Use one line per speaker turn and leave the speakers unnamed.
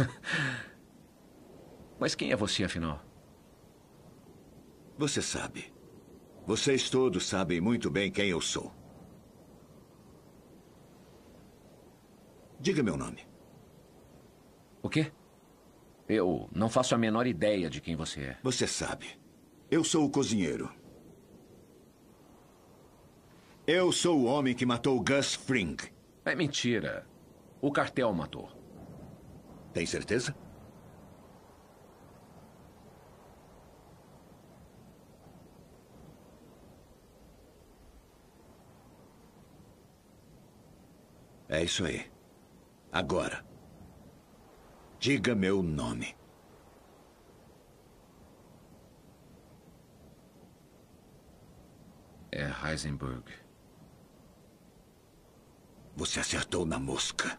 Mas quem é você, afinal? Você sabe. Vocês todos sabem muito bem quem eu sou. Diga meu nome. O quê? Eu não faço a menor ideia de quem você é. Você sabe. Eu sou o cozinheiro. Eu sou o homem que matou Gus Fring. É mentira. O cartel matou. Tem certeza?
É isso aí. Agora. Diga meu nome.
É Heisenberg. Você acertou na mosca.